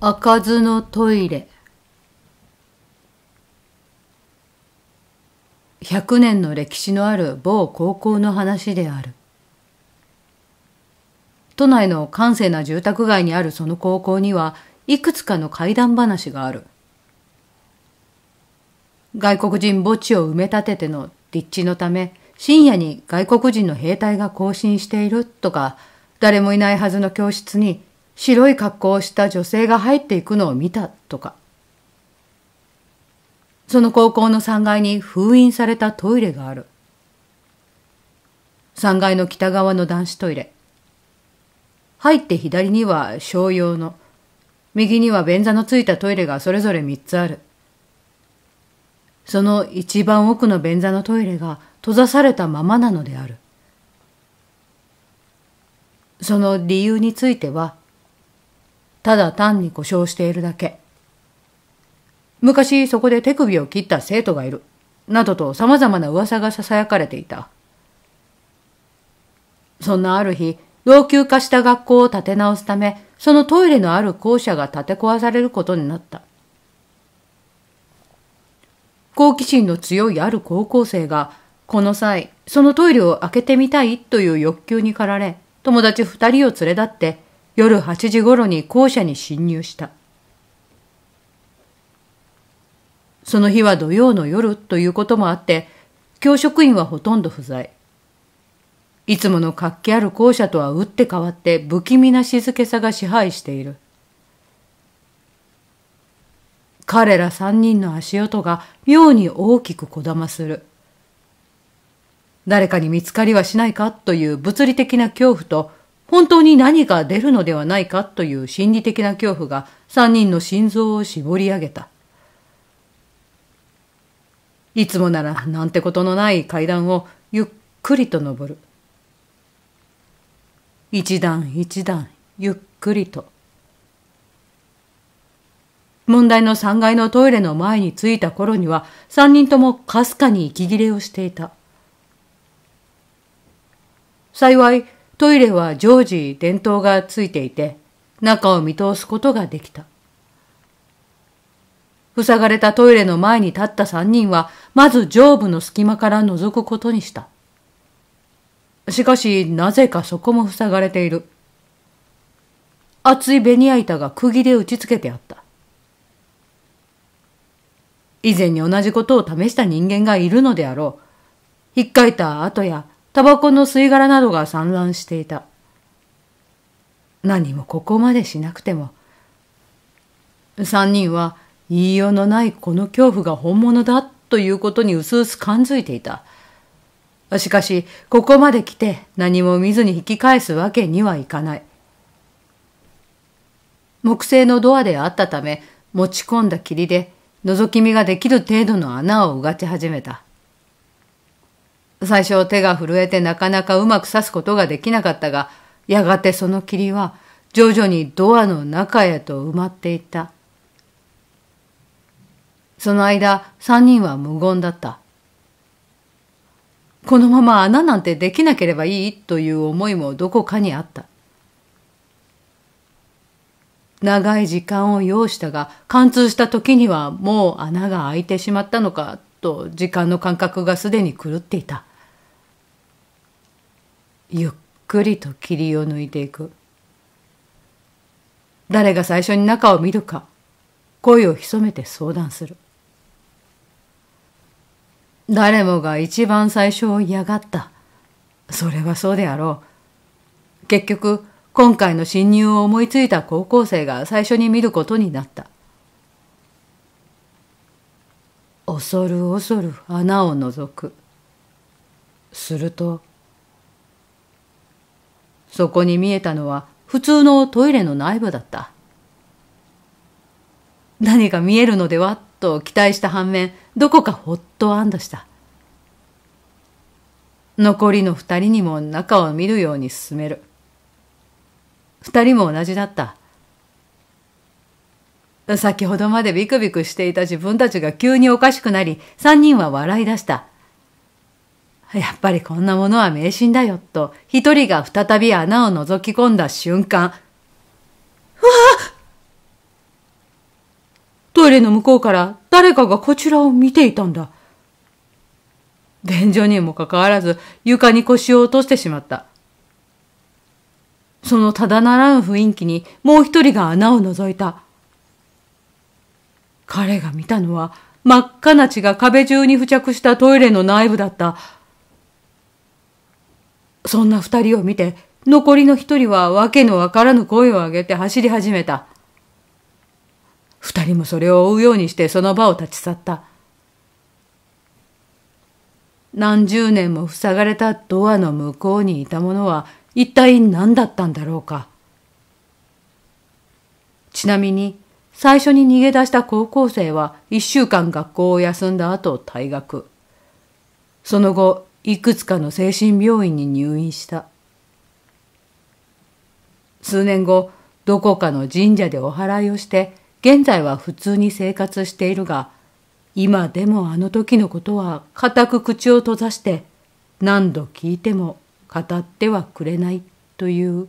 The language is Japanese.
開かずのトイレ100年の歴史のある某高校の話である都内の閑静な住宅街にあるその高校にはいくつかの怪談話がある外国人墓地を埋め立てての立地のため深夜に外国人の兵隊が行進しているとか誰もいないはずの教室に白い格好をした女性が入っていくのを見たとか。その高校の3階に封印されたトイレがある。3階の北側の男子トイレ。入って左には商用の、右には便座のついたトイレがそれぞれ3つある。その一番奥の便座のトイレが閉ざされたままなのである。その理由についてはただ単に故障しているだけ。昔そこで手首を切った生徒がいる。などと様々な噂が囁かれていた。そんなある日、老朽化した学校を建て直すため、そのトイレのある校舎が建て壊されることになった。好奇心の強いある高校生が、この際、そのトイレを開けてみたいという欲求に駆られ、友達二人を連れ立って、夜8時ごろに校舎に侵入した。その日は土曜の夜ということもあって、教職員はほとんど不在。いつもの活気ある校舎とは打って変わって不気味な静けさが支配している。彼ら三人の足音が妙に大きくこだまする。誰かに見つかりはしないかという物理的な恐怖と本当に何か出るのではないかという心理的な恐怖が三人の心臓を絞り上げた。いつもならなんてことのない階段をゆっくりと登る。一段一段ゆっくりと。問題の三階のトイレの前に着いた頃には三人ともかすかに息切れをしていた。幸いトイレは常時電灯がついていて、中を見通すことができた。塞がれたトイレの前に立った三人は、まず上部の隙間から覗くことにした。しかし、なぜかそこも塞がれている。厚いベニヤ板が釘で打ち付けてあった。以前に同じことを試した人間がいるのであろう。引っかいた跡やタバコの吸い殻などが散乱していた。何もここまでしなくても。三人は言いようのないこの恐怖が本物だということに薄々感づいていた。しかし、ここまで来て何も見ずに引き返すわけにはいかない。木製のドアであったため、持ち込んだ霧で、覗き見ができる程度の穴をうがち始めた。最初手が震えてなかなかうまく刺すことができなかったが、やがてその霧は徐々にドアの中へと埋まっていった。その間、三人は無言だった。このまま穴なんてできなければいいという思いもどこかにあった。長い時間を要したが、貫通した時にはもう穴が開いてしまったのかと時間の感覚がすでに狂っていた。ゆっくりと霧を抜いていく誰が最初に中を見るか声を潜めて相談する誰もが一番最初を嫌がったそれはそうであろう結局今回の侵入を思いついた高校生が最初に見ることになった恐る恐る穴を覗くするとそこに見えたのは普通のトイレの内部だった。何か見えるのではと期待した反面、どこかほっと安堵した。残りの二人にも中を見るように進める。二人も同じだった。先ほどまでビクビクしていた自分たちが急におかしくなり、三人は笑い出した。やっぱりこんなものは迷信だよと、一人が再び穴を覗き込んだ瞬間、わあトイレの向こうから誰かがこちらを見ていたんだ。便所にもかかわらず床に腰を落としてしまった。そのただならぬ雰囲気にもう一人が穴を覗いた。彼が見たのは真っ赤な血が壁中に付着したトイレの内部だった。そんな二人を見て、残りの一人はわけのわからぬ声を上げて走り始めた。二人もそれを追うようにしてその場を立ち去った。何十年も塞がれたドアの向こうにいたものは一体何だったんだろうか。ちなみに最初に逃げ出した高校生は一週間学校を休んだ後退学。その後いくつかの精神病院に入院した。数年後、どこかの神社でお祓いをして、現在は普通に生活しているが、今でもあの時のことは固く口を閉ざして、何度聞いても語ってはくれないという